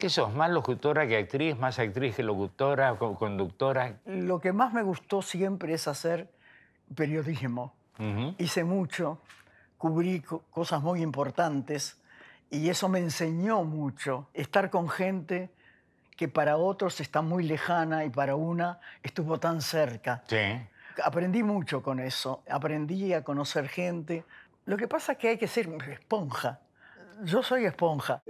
¿Qué sos? ¿Más locutora que actriz? ¿Más actriz que locutora? ¿Conductora? Lo que más me gustó siempre es hacer periodismo. Hice mucho, cubrí cosas muy importantes y eso me enseñó mucho. Estar con gente que para otros está muy lejana y para una estuvo tan cerca. Sí. Aprendí mucho con eso. Aprendí a conocer gente. Lo que pasa es que hay que ser esponja. Yo soy esponja.